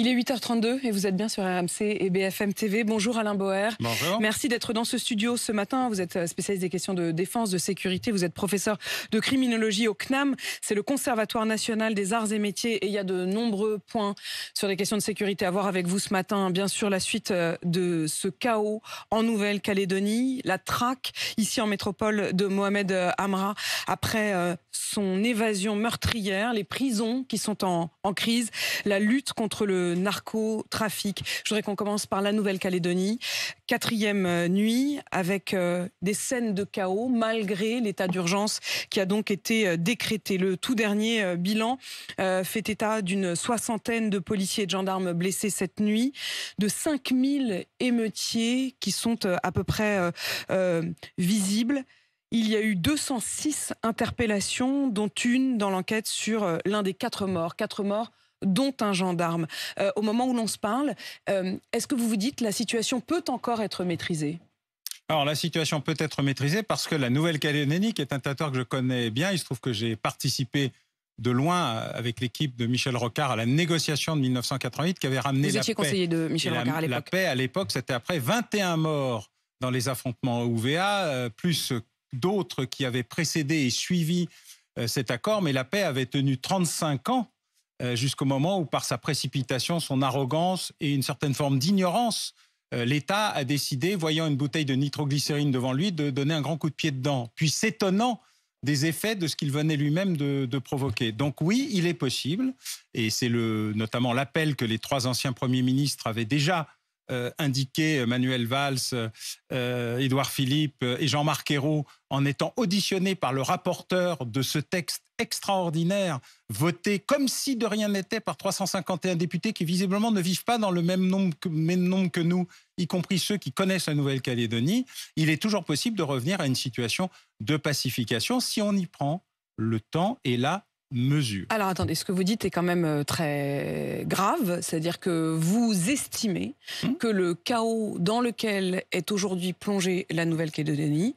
Il est 8h32 et vous êtes bien sur RMC et BFM TV. Bonjour Alain Boer. Bonjour. Merci d'être dans ce studio ce matin. Vous êtes euh, spécialiste des questions de défense, de sécurité. Vous êtes professeur de criminologie au CNAM. C'est le Conservatoire national des arts et métiers. Et il y a de nombreux points sur les questions de sécurité à voir avec vous ce matin. Bien sûr, la suite euh, de ce chaos en Nouvelle-Calédonie, la traque ici en métropole de Mohamed euh, Amra après son évasion meurtrière, les prisons qui sont en, en crise, la lutte contre le narcotrafic. Je voudrais qu'on commence par la Nouvelle-Calédonie. Quatrième euh, nuit avec euh, des scènes de chaos malgré l'état d'urgence qui a donc été euh, décrété. Le tout dernier bilan fait état d'une soixantaine de policiers et de gendarmes blessés cette nuit, de 5000 émeutiers qui sont à peu près visibles. Il y a eu 206 interpellations, dont une dans l'enquête sur l'un des quatre morts. Quatre morts dont un gendarme. Euh, au moment où l'on se parle, euh, est-ce que vous vous dites la situation peut encore être maîtrisée alors la situation peut être maîtrisée parce que la Nouvelle-Calédonie, qui est un territoire que je connais bien, il se trouve que j'ai participé de loin avec l'équipe de Michel Rocard à la négociation de 1988 qui avait ramené vous étiez conseiller de Michel Rocard à la paix à l'époque, c'était après 21 morts dans les affrontements UVA, euh, plus d'autres qui avaient précédé et suivi cet accord, mais la paix avait tenu 35 ans euh, jusqu'au moment où, par sa précipitation, son arrogance et une certaine forme d'ignorance, euh, l'État a décidé, voyant une bouteille de nitroglycérine devant lui, de donner un grand coup de pied dedans, puis s'étonnant des effets de ce qu'il venait lui-même de, provoquer. Donc oui, il est possible, et c'est notamment l'appel que les trois anciens premiers ministres avaient déjà indiqués euh, indiqué euh, Manuel Valls, euh, Édouard Philippe et Jean-Marc Ayrault en étant auditionnés par le rapporteur de ce texte extraordinaire, voté comme si de rien n'était par 351 députés qui visiblement ne vivent pas dans le même nombre que, même nombre que nous, y compris ceux qui connaissent la Nouvelle-Calédonie, il est toujours possible de revenir à une situation de pacification si on y prend le temps et la alors attendez, ce que vous dites est quand même euh, très grave, c'est-à-dire que vous estimez hmm. que le chaos dans lequel est aujourd'hui plongée la Nouvelle-Calédonie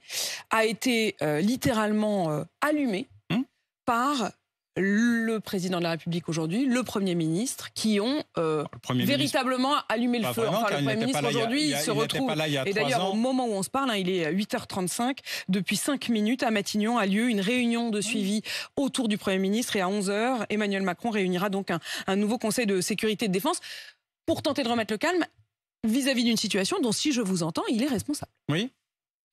a été euh, littéralement euh, allumé hmm. par le président de la République aujourd'hui, le Premier ministre, qui ont euh, véritablement allumé le feu. le Premier ministre aujourd'hui, il, se retrouve. et d'ailleurs, au moment où on se parle, hein, il est à 8h35. Depuis 5 minutes, à Matignon a lieu une réunion de suivi autour du Premier ministre. Et à 11h, Emmanuel Macron réunira donc un, un nouveau Conseil de sécurité et de défense pour tenter de remettre le calme vis-à-vis d'une situation dont, si je vous entends, il est responsable. Oui,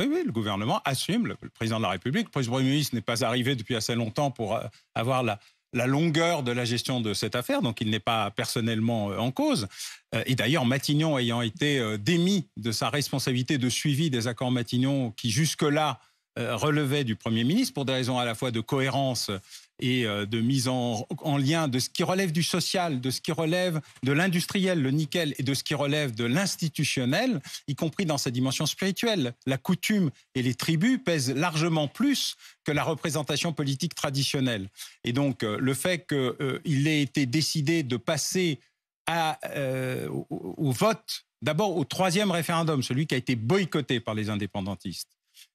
oui, oui, le gouvernement assume, le, président de la République, le président Premier ministre n'est pas arrivé depuis assez longtemps pour euh, avoir la, la longueur de la gestion de cette affaire, donc il n'est pas personnellement euh, en cause. Euh, et d'ailleurs, Matignon ayant été démis de sa responsabilité de suivi des accords Matignon, qui jusque-là relevaient du Premier ministre, pour des raisons à la fois de cohérence et euh, de mise en, lien de ce qui relève du social, de ce qui relève de l'industriel, le nickel, et de ce qui relève de l'institutionnel, y compris dans sa dimension spirituelle. La coutume et les tribus pèsent largement plus que la représentation politique traditionnelle. Et donc euh, le fait qu'il euh, ait été décidé de passer au vote, d'abord au troisième référendum, celui qui a été boycotté par les indépendantistes,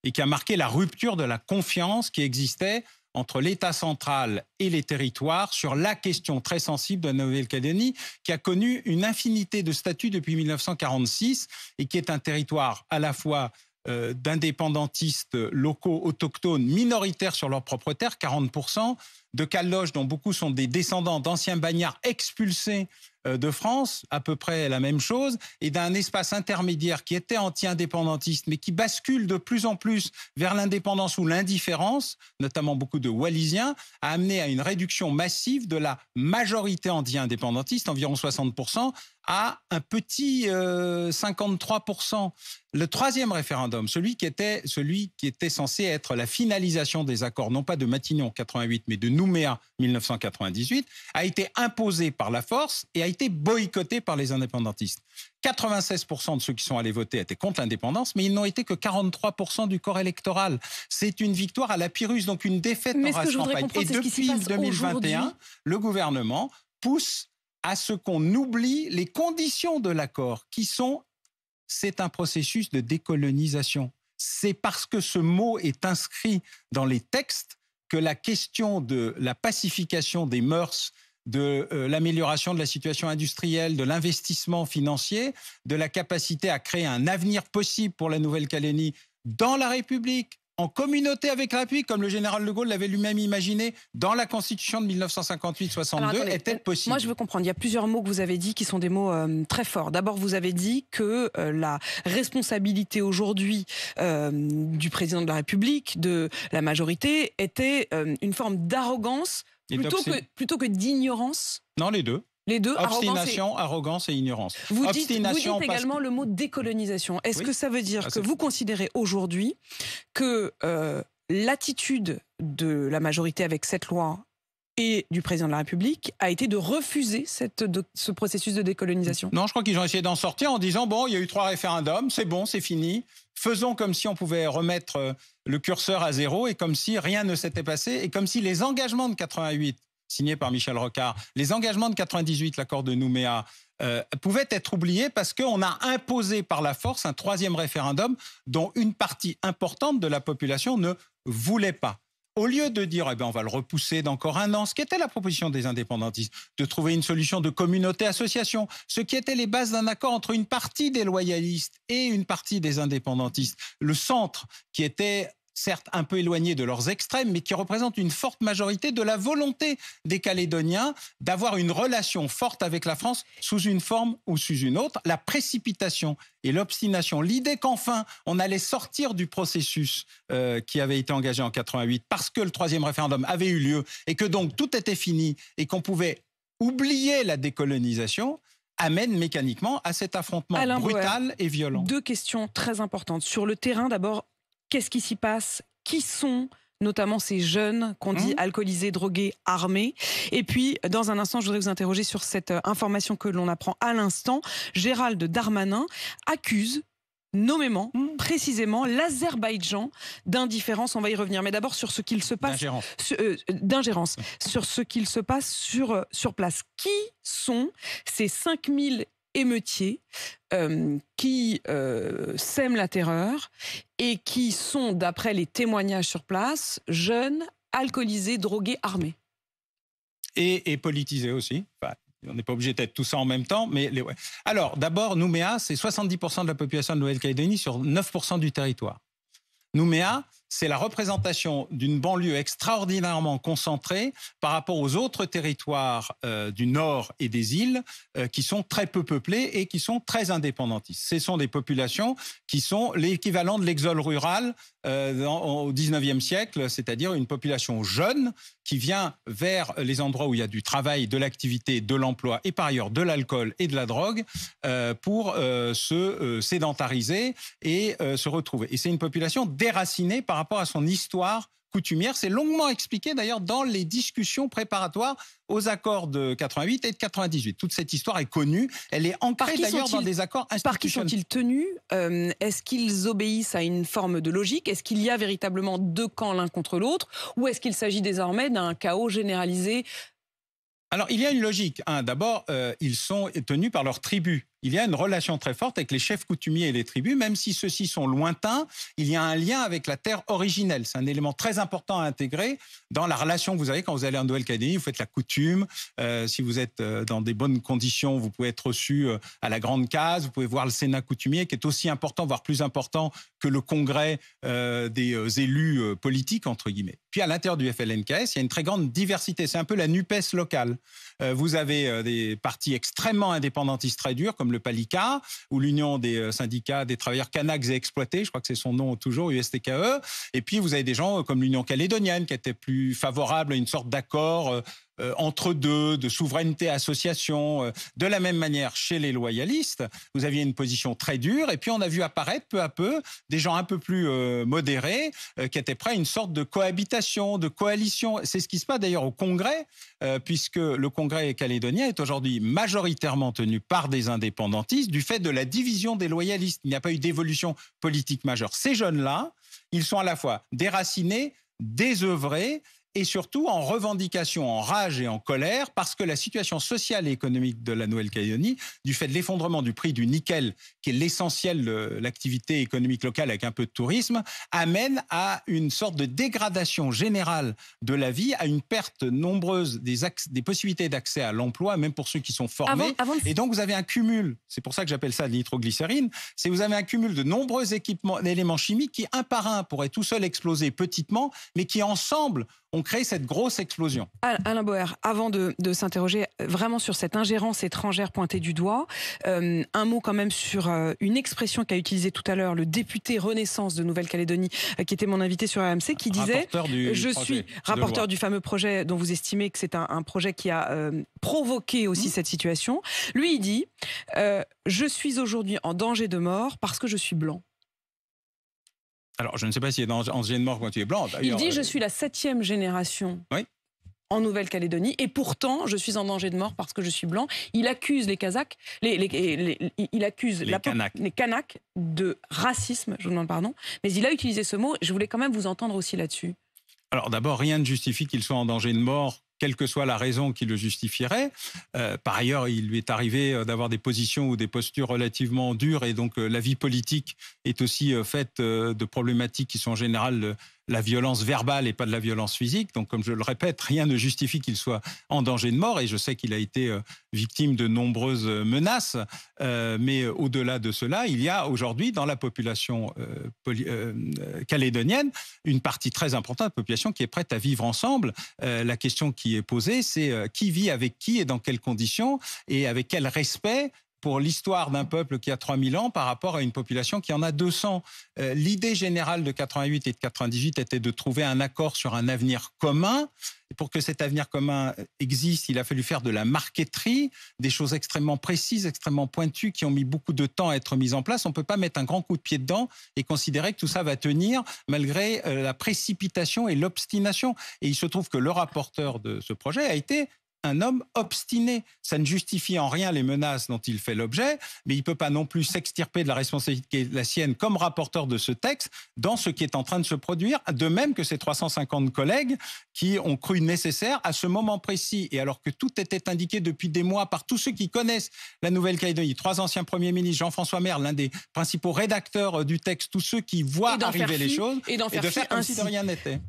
et qui a marqué la rupture de la confiance qui existait entre l'État central et les territoires sur la question très sensible de la Nouvelle-Calédonie, qui a connu une infinité de statuts depuis 1946 et qui est un territoire à la fois euh, d'indépendantistes locaux autochtones minoritaires sur leur propre terre, 40%, de caloches dont beaucoup sont des descendants d'anciens bagnards expulsés euh, de France, à peu près la même chose, et d'un espace intermédiaire qui était anti-indépendantiste, mais qui bascule de plus en plus vers l'indépendance ou l'indifférence, notamment beaucoup de Wallisiens, a amené à une réduction massive de la majorité anti-indépendantiste, environ 60%, à un petit 53%. Euh, Le troisième référendum, celui qui, était, celui qui était censé être la finalisation des accords, non pas de Matignon 88, mais de Nouméa 1998, a été imposé par la force et a été boycotté par les indépendantistes. 96% de ceux qui sont allés voter étaient contre l'indépendance, mais ils n'ont été que 43% du corps électoral. C'est une victoire à la Pyrrhus, donc une défaite mais en campagne. Et depuis 2021, le gouvernement pousse à ce qu'on oublie les conditions de l'accord, qui sont, c'est un processus de décolonisation. C'est parce que ce mot est inscrit dans les textes que la question de la pacification des mœurs de euh, l'amélioration de la situation industrielle, de l'investissement financier, de la capacité à créer un avenir possible pour la Nouvelle-Calédonie dans la République, en communauté avec l'appui, comme le général de Gaulle l'avait lui-même imaginé dans la Constitution de 1958-62, est-elle possible. Moi, je veux comprendre. Il y a plusieurs mots que vous avez dit qui sont des mots euh, très forts. D'abord, vous avez dit que euh, la responsabilité aujourd'hui du président de la République, de la majorité, était une forme d'arrogance Plutôt que, plutôt que d'ignorance Non, les deux. Les deux, obstination, arrogance et, ignorance. Vous dites, vous dites également le mot décolonisation. Est-ce que ça veut dire ah, que vous considérez aujourd'hui que euh, l'attitude de la majorité avec cette loi et du président de la République a été de refuser ce processus de décolonisation Non, je crois qu'ils ont essayé d'en sortir en disant, bon, il y a eu trois référendums, c'est bon, c'est fini, faisons comme si on pouvait remettre euh, le curseur à zéro et comme si rien ne s'était passé et comme si les engagements de 88 signés par Michel Rocard, les engagements de 98, l'accord de Nouméa, euh, pouvaient être oubliés parce qu'on a imposé par la force un troisième référendum dont une partie importante de la population ne voulait pas au lieu de dire eh ben, on va le repousser d'encore un an, ce qui était la proposition des indépendantistes, de trouver une solution de communauté-association, ce qui était les bases d'un accord entre une partie des loyalistes et une partie des indépendantistes, le centre qui était certes un peu éloignés de leurs extrêmes, mais qui représentent une forte majorité de la volonté des Calédoniens d'avoir une relation forte avec la France sous une forme ou sous une autre. La précipitation et l'obstination, l'idée qu'enfin on allait sortir du processus euh, qui avait été engagé en 88 parce que le troisième référendum avait eu lieu et que donc tout était fini et qu'on pouvait oublier la décolonisation, amène mécaniquement à cet affrontement brutal et violent. Deux questions très importantes. Sur le terrain, d'abord, qu'est-ce qui s'y passe, qui sont notamment ces jeunes qu'on dit mmh. alcoolisés, drogués, armés. Et puis, dans un instant, je voudrais vous interroger sur cette euh, information que l'on apprend à l'instant. Gérald Darmanin accuse nommément, mmh. précisément, l'Azerbaïdjan d'indifférence. On va y revenir. Mais d'abord sur ce qu'il se passe. D'ingérence. Euh, mmh. Sur, ce qu'il se passe sur, euh, sur place. Qui sont ces 5000 émeutiers euh, qui euh, sèment la terreur et qui sont, d'après les témoignages sur place, jeunes, alcoolisés, drogués, armés. Et, politisés aussi. on n'est pas obligé d'être tout ça en même temps, mais les... alors d'abord, Nouméa, c'est 70% de la population de Nouvelle-Calédonie sur 9% du territoire. Nouméa, c'est la représentation d'une banlieue extraordinairement concentrée par rapport aux autres territoires euh, du nord et des îles euh, qui sont très peu peuplés et qui sont très indépendantistes. Ce sont des populations qui sont l'équivalent de l'exode rural euh, au 19e siècle, c'est-à-dire une population jeune qui vient vers les endroits où il y a du travail, de l'activité, de l'emploi et par ailleurs de l'alcool et de la drogue pour se sédentariser et se retrouver. Et c'est une population déracinée par par rapport à son histoire coutumière. C'est longuement expliqué d'ailleurs dans les discussions préparatoires aux accords de 88 et de 98. Toute cette histoire est connue, elle est ancrée d'ailleurs dans des accords Par qui sont-ils tenus euh, Est-ce qu'ils obéissent à une forme de logique Est-ce qu'il y a véritablement deux camps l'un contre l'autre Ou est-ce qu'il s'agit désormais d'un chaos généralisé alors, il y a une logique. Hein. D'abord, euh, ils sont tenus par leur tribu il y a une relation très forte avec les chefs coutumiers et les tribus, même si ceux-ci sont lointains, il y a un lien avec la terre originelle. C'est un élément très important à intégrer dans la relation que vous avez quand vous allez en Nouvelle-Calédonie, vous faites la coutume, euh, si vous êtes euh, dans des bonnes conditions, vous pouvez être reçu euh, à la grande case, vous pouvez voir le Sénat coutumier qui est aussi important, voire plus important que le congrès des élus politiques, entre guillemets. Puis à l'intérieur du FLNKS, il y a une très grande diversité. C'est un peu la NUPES locale. vous avez des partis extrêmement indépendantistes très durs, comme le ou l'Union des euh, syndicats des travailleurs canaques et exploités, je crois que c'est son nom toujours, USTKE. Et puis vous avez des gens euh, comme l'Union calédonienne qui était plus favorable à une sorte d'accord euh, euh, entre deux, de souveraineté association. Euh, de la même manière, chez les loyalistes, vous aviez une position très dure, et puis on a vu apparaître peu à peu des gens un peu plus euh, modérés qui étaient prêts à une sorte de cohabitation, de coalition. C'est ce qui se passe d'ailleurs au Congrès, puisque le Congrès calédonien est aujourd'hui majoritairement tenu par des indépendantistes du fait de la division des loyalistes. Il n'y a pas eu d'évolution politique majeure. Ces jeunes-là, ils sont à la fois déracinés, désœuvrés, et surtout en revendication, en rage et en colère, parce que la situation sociale et économique de la Nouvelle-Calédonie, du fait de l'effondrement du prix du nickel, qui est l'essentiel de l'activité économique locale avec un peu de tourisme, amène à une sorte de dégradation générale de la vie, à une perte nombreuse des, des possibilités d'accès à l'emploi, même pour ceux qui sont formés. Et donc vous avez un cumul, c'est pour ça que j'appelle ça de nitroglycérine, c'est vous avez un cumul de nombreux équipements, éléments chimiques qui, un par un, pourraient tout seuls exploser petitement, mais qui ensemble on crée cette grosse explosion. Alain Boer, avant de, s'interroger vraiment sur cette ingérence étrangère pointée du doigt, euh, un mot quand même sur euh, une expression qu'a utilisée tout à l'heure le député Renaissance de Nouvelle-Calédonie, euh, qui était mon invité sur AMC, qui disait Je suis rapporteur du fameux projet dont vous estimez que c'est un, projet qui a provoqué aussi mmh. cette situation. Lui, il dit Je suis aujourd'hui en danger de mort parce que je suis blanc. Alors, je ne sais pas s'il est de mort quand il est blanc. Il dit euh, Je suis la septième génération. en Nouvelle-Calédonie, et pourtant je suis en danger de mort parce que je suis blanc. Il accuse les Kazakhs, les, il accuse les, la, les de racisme, je vous demande pardon, mais il a utilisé ce mot, je voulais quand même vous entendre aussi là-dessus. Alors d'abord, rien ne justifie qu'il soit en danger de mort quelle que soit la raison qui le justifierait. Euh, par ailleurs, il lui est arrivé euh, d'avoir des positions ou des postures relativement dures, et donc euh, la vie politique est aussi faite de problématiques qui sont en général la violence verbale et pas de la violence physique. Donc, comme je le répète, rien ne justifie qu'il soit en danger de mort. Et je sais qu'il a été euh, victime de nombreuses euh, menaces. Euh, mais au-delà de cela, il y a aujourd'hui dans la population calédonienne une partie très importante de la population qui est prête à vivre ensemble. la question qui est posée, c'est qui vit avec qui et dans quelles conditions et avec quel respect pour l'histoire d'un peuple qui a 3000 ans par rapport à une population qui en a 200. Euh, l'idée générale de 88 et de 98 était de trouver un accord sur un avenir commun. pour que cet avenir commun existe, il a fallu faire de la marqueterie, des choses extrêmement précises, extrêmement pointues, qui ont mis beaucoup de temps à être mises en place. On ne peut pas mettre un grand coup de pied dedans et considérer que tout ça va tenir malgré euh, la précipitation et l'obstination. Et il se trouve que le rapporteur de ce projet a été un homme obstiné. Ça ne justifie en rien les menaces dont il fait l'objet, mais il ne peut pas non plus s'extirper de la responsabilité de la sienne comme rapporteur de ce texte dans ce qui est en train de se produire, de même que ses 350 collègues qui ont cru nécessaire à ce moment précis, et alors que tout était indiqué depuis des mois par tous ceux qui connaissent la Nouvelle-Calédonie, trois anciens premiers ministres, Jean-François Maire, l'un des principaux rédacteurs du texte, tous ceux qui voient arriver les choses, et, et de faire comme ainsi. si rien n'était.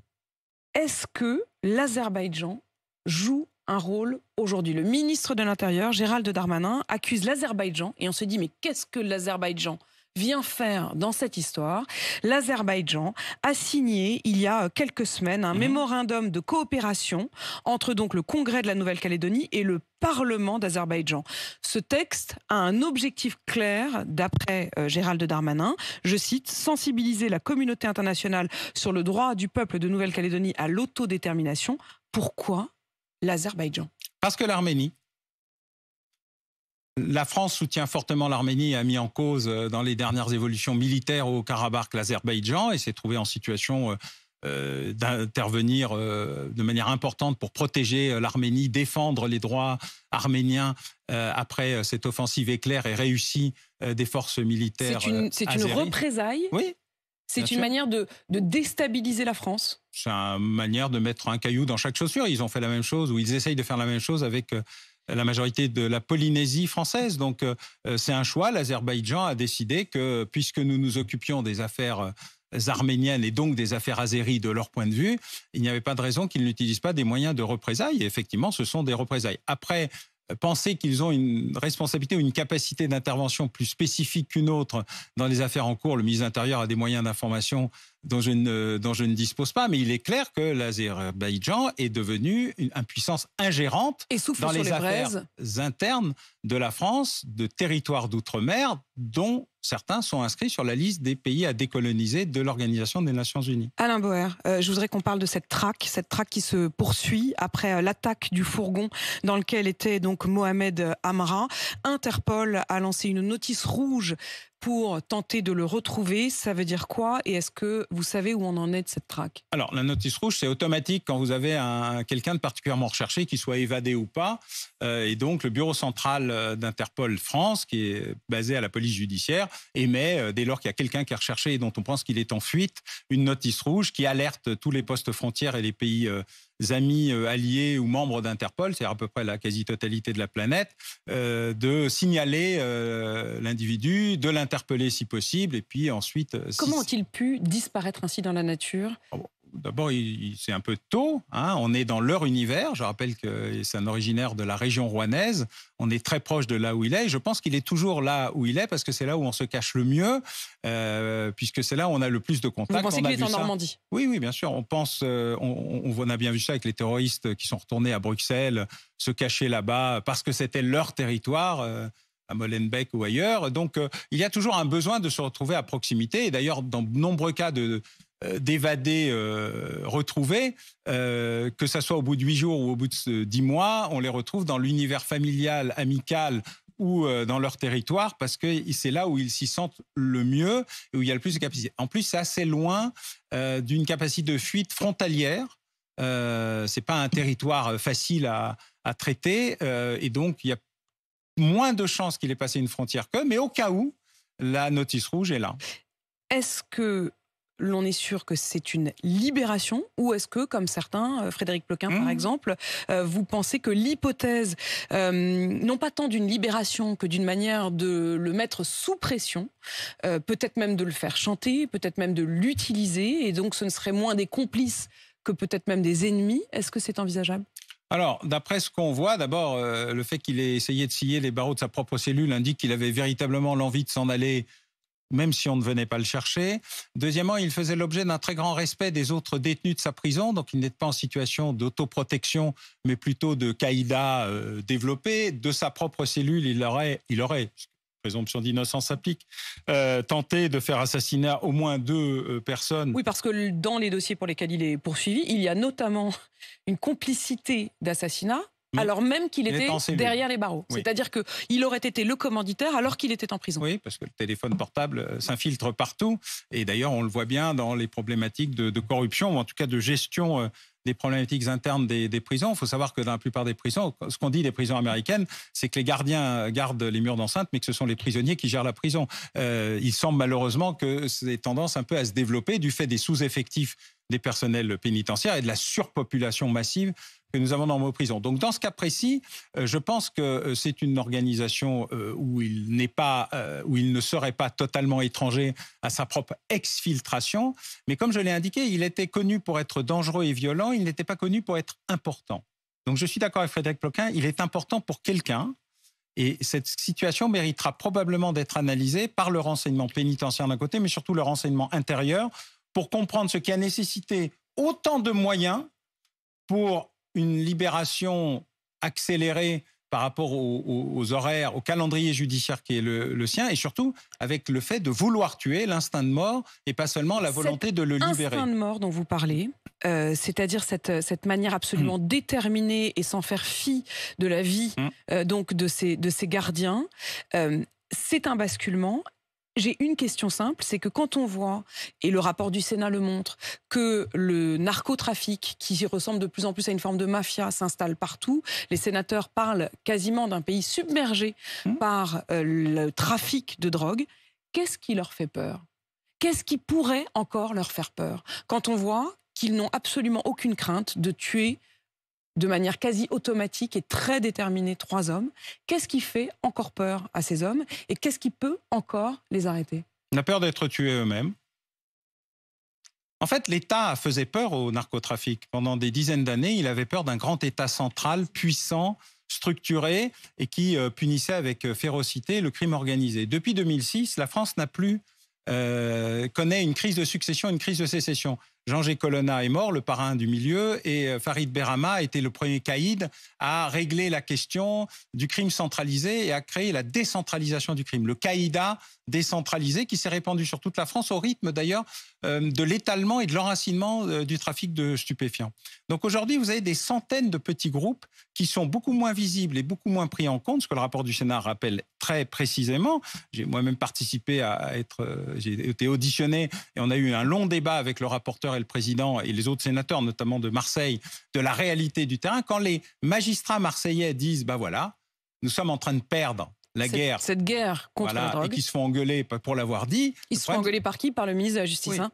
Est-ce que l'Azerbaïdjan joue un rôle aujourd'hui. Le ministre de l'Intérieur, Gérald Darmanin, accuse l'Azerbaïdjan et on se dit mais qu'est-ce que l'Azerbaïdjan vient faire dans cette histoire. L'Azerbaïdjan a signé il y a quelques semaines un mhm. mémorandum de coopération entre donc le Congrès de la Nouvelle-Calédonie et le Parlement d'Azerbaïdjan. Ce texte a un objectif clair, d'après euh, Gérald Darmanin, je cite, sensibiliser la communauté internationale sur le droit du peuple de Nouvelle-Calédonie à l'autodétermination. Pourquoi l'Azerbaïdjan. Parce que l'Arménie, la France soutient fortement l'Arménie et a mis en cause euh, dans les dernières évolutions militaires au Karabakh l'Azerbaïdjan et s'est trouvé en situation euh, euh, d'intervenir de manière importante pour protéger l'Arménie, défendre les droits arméniens après cette offensive éclair et réussie des forces militaires. C'est une, une oui c'est une manière de, déstabiliser la France. C'est une manière de mettre un caillou dans chaque chaussure. Ils ont fait la même chose ou ils essayent de faire la même chose avec euh, la majorité de la Polynésie française. Donc euh, euh, c'est un choix. L'Azerbaïdjan a décidé que puisque nous nous occupions des affaires arméniennes et donc des affaires azéries de leur point de vue, il n'y avait pas de raison qu'ils n'utilisent pas des moyens de représailles. Et effectivement, ce sont des représailles. Après, penser qu'ils ont une responsabilité ou une capacité d'intervention plus spécifique qu'une autre dans les affaires en cours. Le ministre de l'Intérieur a des moyens d'information dont je, ne, dont dispose pas, mais il est clair que l'Azerbaïdjan est devenu une, impuissance puissance ingérante dans les, affaires internes de la France, de territoires d'outre-mer, dont certains sont inscrits sur la liste des pays à décoloniser de l'Organisation des Nations Unies. Alain Boer, euh, je voudrais qu'on parle de cette traque, cette traque qui se poursuit après euh, l'attaque du fourgon dans lequel était donc Mohamed Amra. Interpol a lancé une notice rouge pour tenter de le retrouver. Ça veut dire quoi Et est-ce que vous savez où on en est de cette traque Alors, la notice rouge, c'est automatique quand vous avez un, quelqu'un de particulièrement recherché, qui soit évadé ou pas. Euh, et donc, le bureau central euh, d'Interpol France, qui est basé à la police judiciaire, émet, euh, dès lors qu'il y a quelqu'un qui est recherché et dont on pense qu'il est en fuite, une notice rouge qui alerte tous les postes frontières et les pays amis euh, alliés ou membres d'Interpol, c'est à peu près la quasi-totalité de la planète, euh, de signaler euh, l'individu, de l'interpeller si possible, et puis ensuite. Comment ont-ils pu disparaître ainsi dans la nature ah d'abord, c'est un peu tôt. Hein. on est dans leur univers. Je rappelle que c'est un originaire de la région rouennaise. On est très proche de là où il est. je pense qu'il est toujours là où il est parce que c'est là où on se cache le mieux, euh, puisque c'est là où on a le plus de contacts. Vous pensez qu'il est en Normandie Oui, oui, bien sûr. On pense, euh, on, a bien vu ça avec les terroristes qui sont retournés à Bruxelles, se cacher là-bas parce que c'était leur territoire. Euh, à Molenbeek ou ailleurs. Donc, il y a toujours un besoin de se retrouver à proximité. Et d'ailleurs, dans de nombreux cas de, euh, d'évader, euh, retrouver, euh, que ça soit au bout de huit jours ou au bout de dix mois, on les retrouve dans l'univers familial, amical ou dans leur territoire parce que c'est là où ils s'y sentent le mieux et où il y a le plus de capacité. En plus, c'est assez loin d'une capacité de fuite frontalière. Ce n'est pas un territoire facile à, à traiter et donc il y a moins de chances qu'il ait passé une frontière qu'eux, mais au cas où, la notice rouge est là. Est-ce que l'on est sûr que c'est une libération ou est-ce que, comme certains, euh, Frédéric Ploquin par mmh. exemple, euh, vous pensez que l'hypothèse, euh, non pas tant d'une libération que d'une manière de le mettre sous pression, peut-être même de le faire chanter, peut-être même de l'utiliser, et donc ce ne serait moins des complices que peut-être même des ennemis, est-ce que c'est envisageable alors, d'après ce qu'on voit, d'abord, le fait qu'il ait essayé de scier les barreaux de sa propre cellule indique qu'il avait véritablement l'envie de s'en aller même si on ne venait pas le chercher. Deuxièmement, il faisait l'objet d'un très grand respect des autres détenus de sa prison, donc il n'était pas en situation d'autoprotection, mais plutôt de caïda euh, développé. De sa propre cellule, il aurait, il aurait présomption d'innocence s'applique, euh, tenté de faire assassiner au moins deux euh, personnes. Oui, parce que dans les dossiers pour lesquels il est poursuivi, il y a notamment une complicité d'assassinat alors même qu'il était, derrière les barreaux. C'est-à-dire qu'il aurait été le commanditaire alors qu'il était en prison. Oui, parce que le téléphone portable euh, s'infiltre partout. Et d'ailleurs, on le voit bien dans les problématiques de, corruption, ou en tout cas de gestion euh, des problématiques internes des, prisons. Il faut savoir que dans la plupart des prisons, ce qu'on dit des prisons américaines, c'est que les gardiens gardent les murs d'enceinte, mais que ce sont les prisonniers qui gèrent la prison. Euh, il semble malheureusement que c'est tendance un peu à se développer du fait des sous-effectifs des personnels pénitentiaires et de la surpopulation massive que nous avons dans nos prisons. Donc dans ce cas précis, euh, je pense que euh, c'est une organisation euh, où il n'est pas, où il ne serait pas totalement étranger à sa propre exfiltration. Mais comme je l'ai indiqué, il était connu pour être dangereux et violent. Il n'était pas connu pour être important. Donc je suis d'accord avec Frédéric Ploquin. Il est important pour quelqu'un. Et cette situation méritera probablement d'être analysée par le renseignement pénitentiaire d'un côté, mais surtout le renseignement intérieur, pour comprendre ce qui a nécessité autant de moyens pour une libération accélérée par rapport aux, horaires, au calendrier judiciaire qui est le, sien, et surtout avec le fait de vouloir tuer l'instinct de mort et pas seulement la volonté de le libérer. L'instinct de mort dont vous parlez, euh, c'est-à-dire cette, cette, manière absolument hmm. déterminée et sans faire fi de la vie hmm. euh, donc de ces, de ces gardiens, euh, c'est un basculement j'ai une question simple, c'est que quand on voit, et le rapport du Sénat le montre, que le narcotrafic, qui ressemble de plus en plus à une forme de mafia, s'installe partout, les sénateurs parlent quasiment d'un pays submergé hmm. par euh, le trafic de drogue, qu'est-ce qui leur fait peur Qu'est-ce qui pourrait encore leur faire peur Quand on voit qu'ils n'ont absolument aucune crainte de tuer de manière quasi automatique et très déterminée trois hommes. Qu'est-ce qui fait encore peur à ces hommes et qu'est-ce qui peut encore les arrêter La peur d'être tués eux-mêmes. En fait, l'État faisait peur au narcotrafic. Pendant des dizaines d'années, il avait peur d'un grand État central puissant, structuré et qui euh, punissait avec euh, férocité le crime organisé. Depuis 2006, la France n'a plus euh, connaît une crise de succession, une crise de sécession. Jean-G. Colonna est mort, le parrain du milieu, et euh, Farid Berama été le premier caïd à régler la question du crime centralisé et à créer la décentralisation du crime. Le caïda décentralisé qui s'est répandu sur toute la France au rythme d'ailleurs euh, de l'étalement et de l'enracinement euh, du trafic de stupéfiants. Donc aujourd'hui, vous avez des centaines de petits groupes qui sont beaucoup moins visibles et beaucoup moins pris en compte, ce que le rapport du Sénat rappelle très précisément. J'ai moi-même participé à être, j'ai été auditionné et on a eu un long débat avec le rapporteur le président et les autres sénateurs, notamment de Marseille, de la réalité du terrain. Quand les magistrats marseillais disent, bah voilà, nous sommes en train de perdre la cette, guerre. Cette guerre contre la Et qui se font engueuler pour l'avoir dit. Ils se font engueuler par qui Par le ministre de la Justice. Hein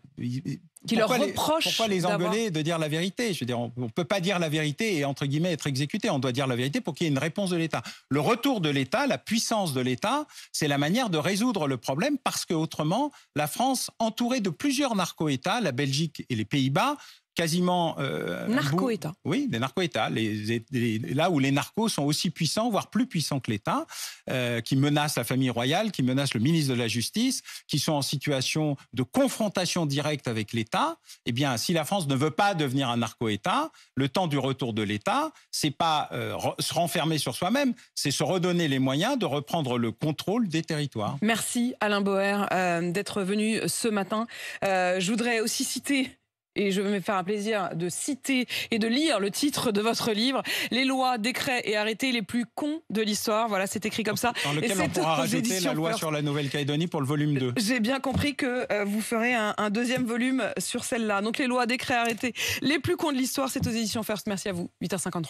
qui leur reproche. pourquoi les engueuler de dire la vérité Je veux dire, on ne peut pas dire la vérité et entre guillemets être exécuté. On doit dire la vérité pour qu'il y ait une réponse de l'État. Le retour de l'État, la puissance de l'État, c'est la manière de résoudre le problème parce que autrement, la France, entourée de plusieurs narco-États, la Belgique et les Pays-Bas, quasiment... Euh, narco état Oui, des narco-États. là où les narcos sont aussi puissants, voire plus puissants que l'État, euh, qui menacent la famille royale, qui menacent le ministre de la Justice, qui sont en situation de confrontation directe avec l'État. Eh bien, si la France ne veut pas devenir un narco-État, le temps du retour de l'État, c'est pas euh, se renfermer sur soi-même, c'est se redonner les moyens de reprendre le contrôle des territoires. Merci Alain Boer euh, d'être venu ce matin. je voudrais aussi citer et je vais me faire un plaisir de citer et de lire le titre de votre livre, Les lois, décrets et arrêtés les plus cons de l'histoire. Voilà, c'est écrit comme ça. Dans lequel on pourra rajouter la loi sur la Nouvelle-Calédonie pour le volume 2. J'ai bien compris que euh, vous ferez un, deuxième volume sur celle-là. Donc les lois, décrets, arrêtés les plus cons de l'histoire, c'est aux éditions First. Merci à vous. 8h53.